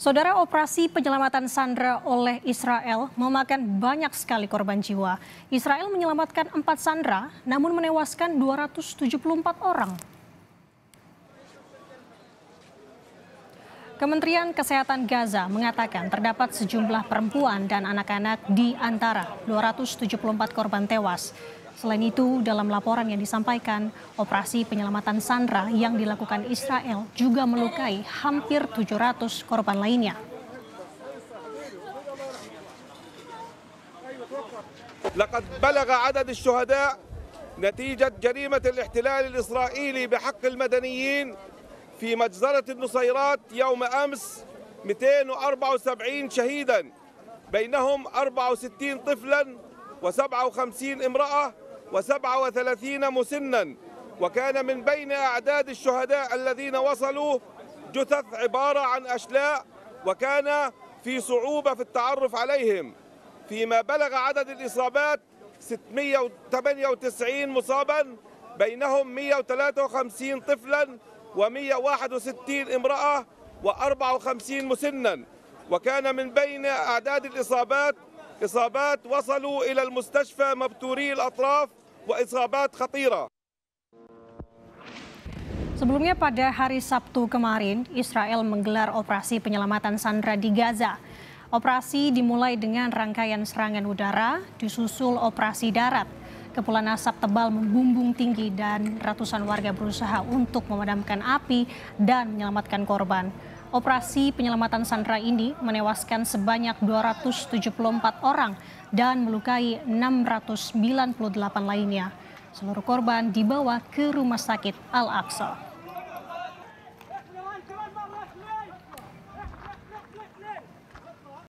Saudara operasi penyelamatan Sandra oleh Israel memakan banyak sekali korban jiwa. Israel menyelamatkan empat Sandra namun menewaskan 274 orang. Kementerian Kesehatan Gaza mengatakan terdapat sejumlah perempuan dan anak-anak di antara 274 korban tewas. Selain itu, dalam laporan yang disampaikan, operasi penyelamatan Sandra yang dilakukan Israel juga melukai hampir 700 korban lainnya. لقد بلغ عدد الشهداء نتيجة جريمة الاحتلال الإسرائيلي بحق المدنيين في مجزرة النصيرات يوم أمس 274 شهيدا بينهم 64 طفلا و57 امرأة وسبعة وثلاثين مسنا وكان من بين أعداد الشهداء الذين وصلوا جثث عبارة عن أشلاء وكان في صعوبة في التعرف عليهم فيما بلغ عدد الإصابات 698 مصابا بينهم 153 طفلا و161 امرأة و54 مسنا وكان من بين أعداد الإصابات إصابات وصلوا إلى المستشفى مبتوري الأطراف وإصابات خطيرة Sebelumnya pada hari Sabtu kemarin, Israel menggelar operasi penyelamatan sandra di Gaza. Operasi dimulai dengan rangkaian serangan udara, disusul operasi darat. Kepulan asap tebal membumbung tinggi dan ratusan warga berusaha untuk memadamkan api dan menyelamatkan korban. Operasi penyelamatan Sandra ini menewaskan sebanyak 274 orang dan melukai 698 lainnya. Seluruh korban dibawa ke Rumah Sakit Al-Aqsa.